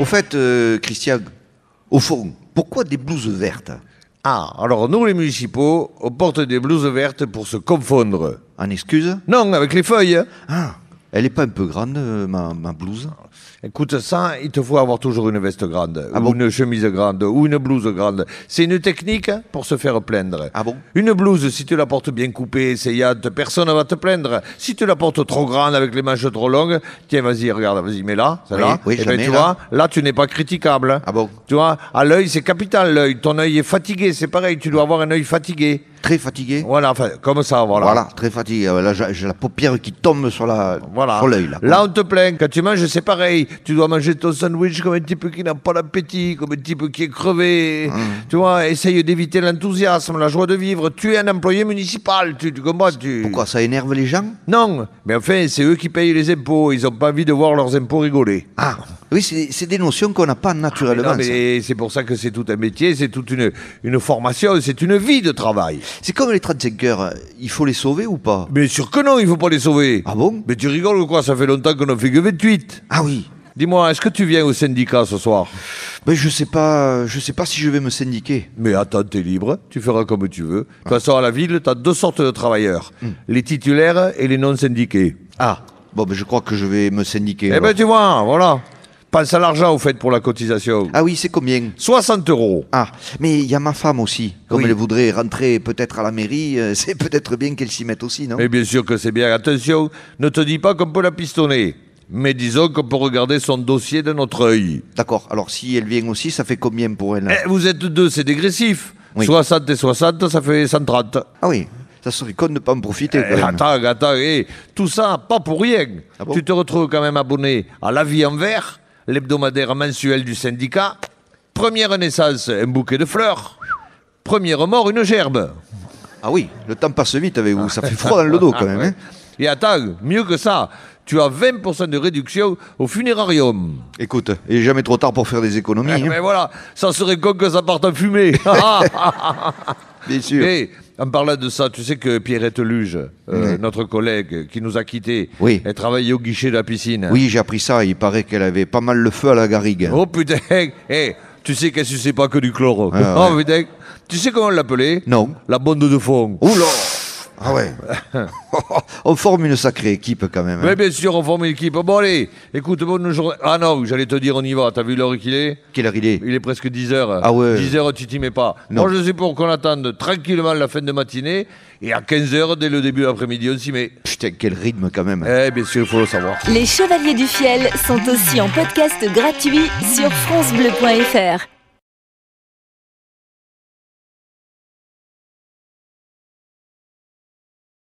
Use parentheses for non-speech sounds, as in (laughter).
Au fait, euh, Christian, au fond, pourquoi des blouses vertes Ah, alors nous les municipaux, on porte des blouses vertes pour se confondre. En excuse Non, avec les feuilles. Ah. Elle n'est pas un peu grande, euh, ma, blouse Écoute, ça, il te faut avoir toujours une veste grande, ah ou une chemise grande, ou une blouse grande. C'est une technique pour se faire plaindre. Ah bon Une blouse, si tu la portes bien coupée, essayante, personne ne va te plaindre. Si tu la portes trop grande avec les manches trop longues, tiens, vas-y, regarde, vas-y, mets-la, celle-là. Oui, eh ben, tu là. vois, là, tu n'es pas critiquable. Ah bon Tu vois, à l'œil, c'est capital, l'œil. Ton œil est fatigué, c'est pareil, tu dois avoir un œil fatigué. Très fatigué Voilà, enfin, comme ça, voilà. Voilà, très fatigué. Ah, là, j'ai la paupière qui tombe sur la, sur l'œil. Là. là, on te plaint. Quand tu manges, c'est pareil. Tu dois manger ton sandwich comme un type qui n'a pas l'appétit, comme un type qui est crevé. Mmh. Tu vois, essaye d'éviter l'enthousiasme, la joie de vivre. Tu es un employé municipal, tu, tu comprends Pourquoi ça énerve les gens Non, mais enfin, c'est eux qui payent les impôts. Ils n'ont pas envie de voir leurs impôts rigoler. Ah, oui, c'est des notions qu'on n'a pas naturellement. Ah, non, mais c'est pour ça que c'est tout un métier, c'est toute une, une formation, c'est une vie de travail. C'est comme les heures, hein. il faut les sauver ou pas Mais sûr que non, il faut pas les sauver. Ah bon Mais tu rigoles ou quoi Ça fait longtemps qu'on en fait que 28. Ah oui. Dis-moi, est-ce que tu viens au syndicat ce soir Mais ben, je sais pas, je sais pas si je vais me syndiquer. Mais attends, t'es libre, tu feras comme tu veux. De toute ah. façon, à la ville, t'as deux sortes de travailleurs hmm. les titulaires et les non syndiqués. Ah. Bon, ben, je crois que je vais me syndiquer. Eh ben, tu vois, voilà. Pense à l'argent, au fait, pour la cotisation. Ah oui, c'est combien 60 euros. Ah, mais il y a ma femme aussi. Comme elle voudrait rentrer peut-être à la mairie, euh, (laughs) c'est peut-être bien qu'elle s'y mette aussi, non Mais bien sûr que c'est bien. Attention, ne te dis pas qu'on peut la pistonner. Mais disons qu'on peut regarder son dossier de notre œil. D'accord. Alors si elle vient aussi, ça fait combien pour elle eh, vous êtes deux, c'est dégressif. 60 et 60, ça fait 130. Ah oui, ça serait con de ne pas en profiter. Eh, attends, attends, eh. tout ça, pas pour rien. Ah tu te retrouves quand même abonné à La Vie en Vert, l'hebdomadaire mensuel du syndicat. Première naissance, un bouquet de fleurs. Première mort, une gerbe. Ah oui, le temps passe vite avec vous, ça fait (laughs) froid dans le dos quand même. Hein. Et attends, mieux que ça, tu as 20% de réduction au funérarium. Écoute, il n'est jamais trop tard pour faire des économies. Mais eh hein. ben voilà, ça serait con que ça parte en fumée. (laughs) Bien sûr. en parlant de ça, tu sais que Pierrette Luge, euh, notre collègue qui nous a quittés, oui. elle travaillait au guichet de la piscine. Hein. Oui, j'ai appris ça. Il paraît qu'elle avait pas mal le feu à la garrigue. Oh putain (laughs) Eh, Tu sais qu'elle suçait pas que du chloro. Ah, oh putain Tu sais comment on l'appelait Non. La bande de fond. Oula Ah ouais (laughs) on forme une sacrée équipe quand même. Hein. Mais bien sûr, on forme une équipe. Bon, allez, écoute, nous nous Ah non, j'allais te dire, on y va. T'as vu l'heure qu'il est Quelle heure il est Il est presque 10h. Ah ouais. 10h, tu t'y mets pas. Non. Moi, je suis pour qu'on attende tranquillement la fin de matinée. Et à 15h, dès le début de midi on s'y met. Putain, quel rythme quand même. Eh, bien sûr, il faut le savoir. Les Chevaliers du Fiel sont aussi en podcast gratuit sur FranceBleu.fr.